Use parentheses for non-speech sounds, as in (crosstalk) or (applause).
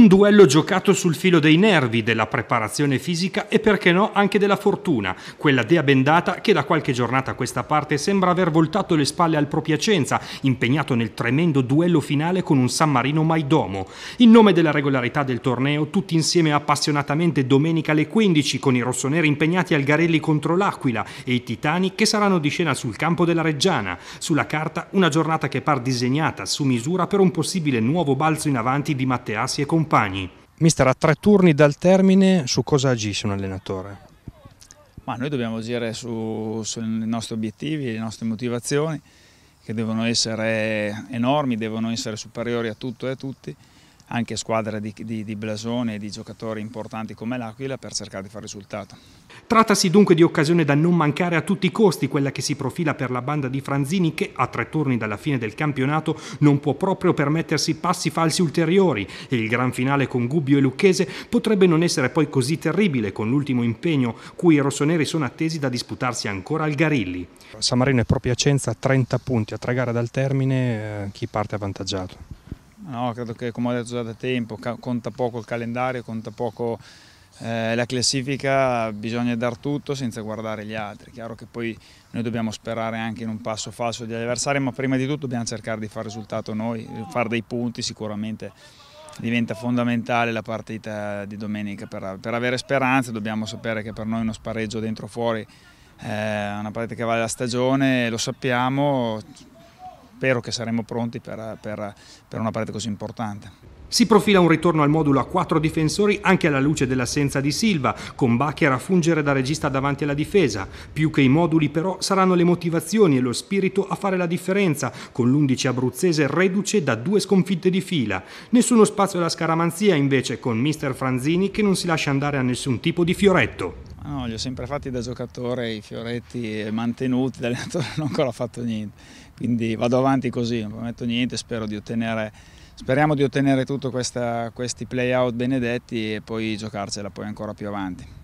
Un duello giocato sul filo dei nervi, della preparazione fisica e perché no anche della fortuna, quella dea bendata che da qualche giornata a questa parte sembra aver voltato le spalle al proprio Piacenza, impegnato nel tremendo duello finale con un San Marino Maidomo. In nome della regolarità del torneo, tutti insieme appassionatamente domenica alle 15 con i rossoneri impegnati al Garelli contro l'Aquila e i Titani che saranno di scena sul campo della Reggiana. Sulla carta una giornata che par disegnata su misura per un possibile nuovo balzo in avanti di Matteassi e compagni compagni. Mister, a tre turni dal termine su cosa agisce un allenatore? Ma noi dobbiamo agire sui nostri obiettivi, le nostre motivazioni che devono essere enormi, devono essere superiori a tutto e a tutti anche squadre di, di, di blasone e di giocatori importanti come l'Aquila per cercare di fare risultato. Trattasi dunque di occasione da non mancare a tutti i costi, quella che si profila per la banda di Franzini che a tre turni dalla fine del campionato non può proprio permettersi passi falsi ulteriori e il gran finale con Gubbio e Lucchese potrebbe non essere poi così terribile con l'ultimo impegno cui i rossoneri sono attesi da disputarsi ancora al Garilli. San Marino è Samarino e Propiacenza 30 punti a tre gare dal termine, eh, chi parte avvantaggiato? no? credo che come ho detto già da tempo conta poco il calendario, conta poco eh, la classifica, bisogna dar tutto senza guardare gli altri, chiaro che poi noi dobbiamo sperare anche in un passo falso degli avversari, ma prima di tutto dobbiamo cercare di fare risultato noi, fare dei punti sicuramente diventa fondamentale la partita di domenica per, per avere speranze, dobbiamo sapere che per noi uno spareggio dentro o fuori eh, è una partita che vale la stagione, lo sappiamo, spero che saremo pronti per, per, per una parte così importante. Si profila un ritorno al modulo a quattro difensori anche alla luce dell'assenza di Silva, con Bacher a fungere da regista davanti alla difesa. Più che i moduli però saranno le motivazioni e lo spirito a fare la differenza, con l'11 abruzzese reduce da due sconfitte di fila. Nessuno spazio alla scaramanzia invece con mister Franzini che non si lascia andare a nessun tipo di fioretto. No, li ho sempre fatti da giocatore, i fioretti mantenuti, dall'allenatore (laughs) non ho ancora fatto niente, quindi vado avanti così, non prometto niente, spero di ottenere, speriamo di ottenere tutti questi play out benedetti e poi giocarcela poi ancora più avanti.